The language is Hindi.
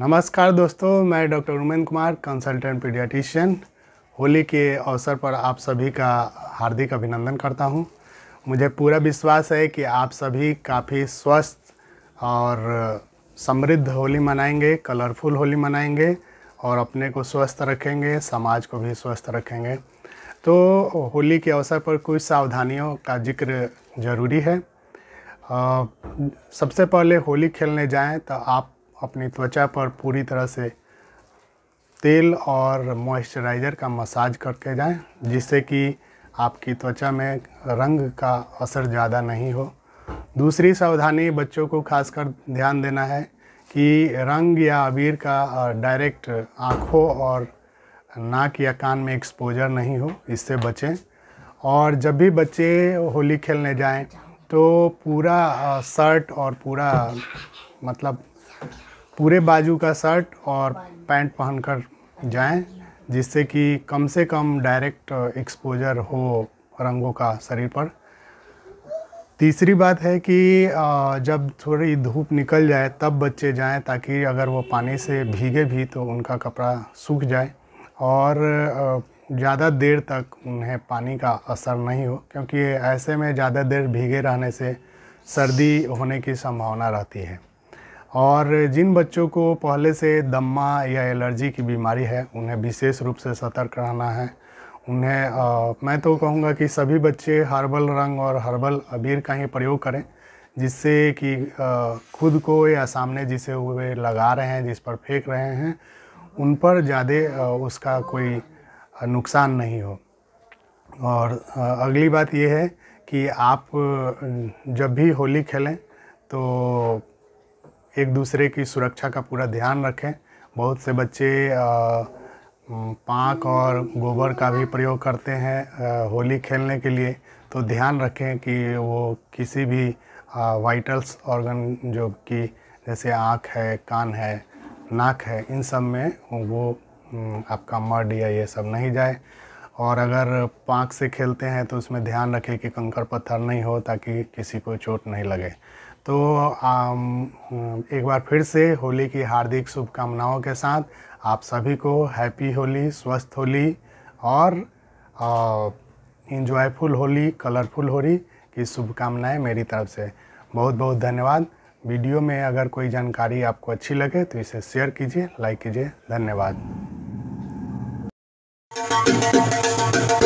नमस्कार दोस्तों मैं doctor Umen Kumar consultant paediatrician Holi के अवसर पर आप सभी का हार्दिक अभिनंदन करता हूं। मुझे पूरा विश्वास है कि आप सभी काफ़ी स्वस्थ और समृद्ध होली मनाएंगे कलरफुल होली मनाएंगे और अपने को स्वस्थ रखेंगे समाज को भी स्वस्थ रखेंगे तो होली के अवसर पर कुछ सावधानियों का जिक्र ज़रूरी है आ, सबसे पहले होली खेलने जाएं तो आप अपनी त्वचा पर पूरी तरह से तेल और मॉइस्चराइज़र का मसाज करके जाएं जिससे कि आपकी त्वचा में रंग का असर ज़्यादा नहीं हो दूसरी सावधानी बच्चों को खासकर ध्यान देना है कि रंग या अबीर का डायरेक्ट आँखों और नाक या कान में एक्सपोजर नहीं हो इससे बचें और जब भी बच्चे होली खेलने जाएं तो पूरा शर्ट और पूरा मतलब पूरे बाजू का शर्ट और पैंट पहनकर जाएं जिससे कि कम से कम डायरेक्ट एक्सपोजर हो रंगों का शरीर पर तीसरी बात है कि जब थोड़ी धूप निकल जाए तब बच्चे जाएं ताकि अगर वो पानी से भीगे भी तो उनका कपड़ा सूख जाए और ज़्यादा देर तक उन्हें पानी का असर नहीं हो क्योंकि ऐसे में ज़्यादा देर भीगे रहने से सर्दी होने की संभावना रहती है और जिन बच्चों को पहले से दम्मा या एलर्जी की बीमारी है उन्हें विशेष रूप से सतर्क रहना है उन्हें आ, मैं तो कहूँगा कि सभी बच्चे हर्बल रंग और हर्बल अबीर का ही प्रयोग करें जिससे कि खुद को या सामने जिसे वे लगा रहे हैं जिस पर फेंक रहे हैं उन पर ज़्यादा उसका कोई नुकसान नहीं हो और अगली बात ये है कि आप जब भी होली खेलें तो एक दूसरे की सुरक्षा का पूरा ध्यान रखें बहुत से बच्चे पाक और गोबर का भी प्रयोग करते हैं होली खेलने के लिए तो ध्यान रखें कि वो किसी भी वाइटल्स ऑर्गन जो कि जैसे आँख है कान है नाक है इन सब में वो आपका मर्ड या ये सब नहीं जाए और अगर पाँख से खेलते हैं तो उसमें ध्यान रखें कि कंकर पत्थर नहीं हो ताकि किसी को चोट नहीं लगे तो एक बार फिर से होली की हार्दिक शुभकामनाओं के साथ आप सभी को हैप्पी होली स्वस्थ होली और इन्जॉयफुल होली कलरफुल होली की शुभकामनाएं मेरी तरफ से बहुत बहुत धन्यवाद वीडियो में अगर कोई जानकारी आपको अच्छी लगे तो इसे शेयर कीजिए लाइक कीजिए धन्यवाद